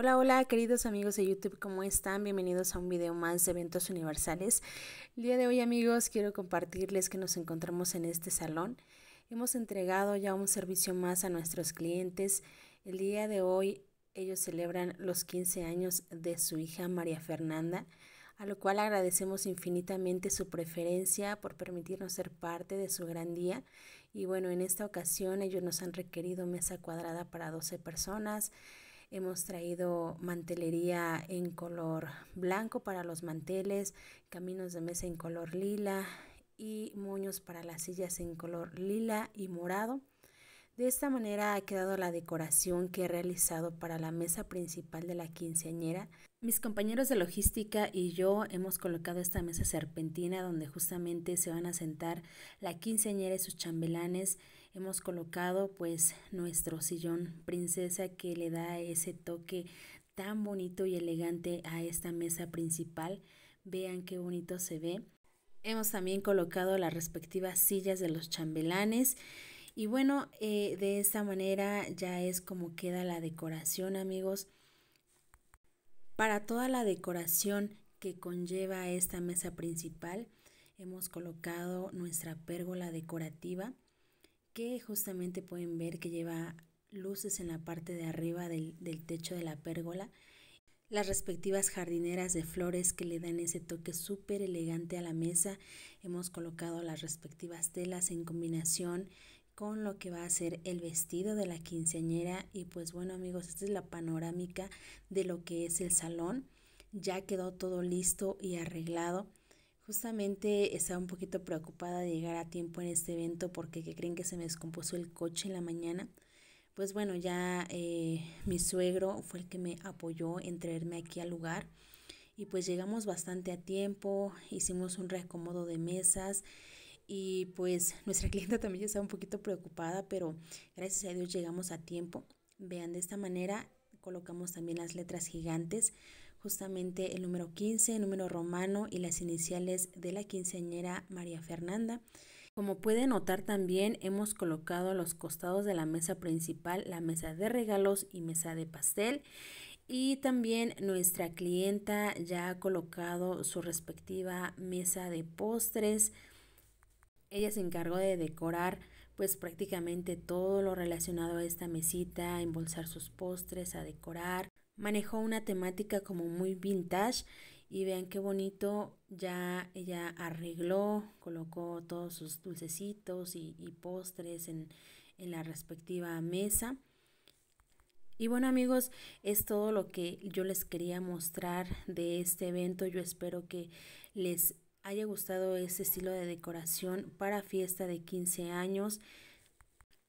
Hola, hola queridos amigos de YouTube, ¿cómo están? Bienvenidos a un video más de eventos universales. El día de hoy amigos quiero compartirles que nos encontramos en este salón. Hemos entregado ya un servicio más a nuestros clientes. El día de hoy ellos celebran los 15 años de su hija María Fernanda, a lo cual agradecemos infinitamente su preferencia por permitirnos ser parte de su gran día. Y bueno, en esta ocasión ellos nos han requerido mesa cuadrada para 12 personas Hemos traído mantelería en color blanco para los manteles, caminos de mesa en color lila y moños para las sillas en color lila y morado. De esta manera ha quedado la decoración que he realizado para la mesa principal de la quinceañera. Mis compañeros de logística y yo hemos colocado esta mesa serpentina donde justamente se van a sentar la quinceañera y sus chambelanes. Hemos colocado pues nuestro sillón princesa que le da ese toque tan bonito y elegante a esta mesa principal. Vean qué bonito se ve. Hemos también colocado las respectivas sillas de los chambelanes y bueno, eh, de esta manera ya es como queda la decoración, amigos. Para toda la decoración que conlleva esta mesa principal, hemos colocado nuestra pérgola decorativa, que justamente pueden ver que lleva luces en la parte de arriba del, del techo de la pérgola las respectivas jardineras de flores que le dan ese toque súper elegante a la mesa. Hemos colocado las respectivas telas en combinación con lo que va a ser el vestido de la quinceañera y pues bueno amigos esta es la panorámica de lo que es el salón ya quedó todo listo y arreglado justamente estaba un poquito preocupada de llegar a tiempo en este evento porque creen que se me descompuso el coche en la mañana pues bueno ya eh, mi suegro fue el que me apoyó en traerme aquí al lugar y pues llegamos bastante a tiempo hicimos un reacomodo de mesas y pues nuestra clienta también está un poquito preocupada, pero gracias a Dios llegamos a tiempo. Vean, de esta manera colocamos también las letras gigantes, justamente el número 15, el número romano y las iniciales de la quinceañera María Fernanda. Como pueden notar también hemos colocado a los costados de la mesa principal la mesa de regalos y mesa de pastel y también nuestra clienta ya ha colocado su respectiva mesa de postres. Ella se encargó de decorar pues prácticamente todo lo relacionado a esta mesita, embolsar sus postres, a decorar. Manejó una temática como muy vintage y vean qué bonito ya ella arregló, colocó todos sus dulcecitos y, y postres en, en la respectiva mesa. Y bueno amigos, es todo lo que yo les quería mostrar de este evento. Yo espero que les haya gustado este estilo de decoración para fiesta de 15 años.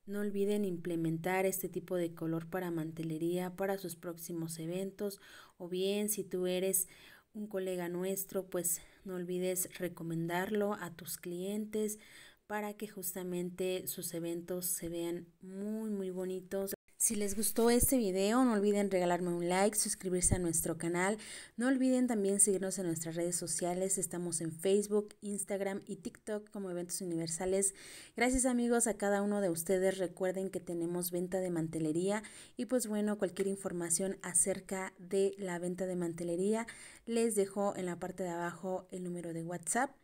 No olviden implementar este tipo de color para mantelería para sus próximos eventos o bien si tú eres un colega nuestro, pues no olvides recomendarlo a tus clientes para que justamente sus eventos se vean muy muy bonitos. Si les gustó este video, no olviden regalarme un like, suscribirse a nuestro canal. No olviden también seguirnos en nuestras redes sociales. Estamos en Facebook, Instagram y TikTok como Eventos Universales. Gracias amigos a cada uno de ustedes. Recuerden que tenemos venta de mantelería y pues bueno, cualquier información acerca de la venta de mantelería les dejo en la parte de abajo el número de WhatsApp.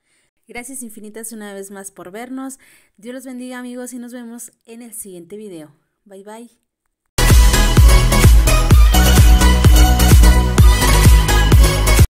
Gracias infinitas una vez más por vernos. Dios los bendiga amigos y nos vemos en el siguiente video. Bye bye.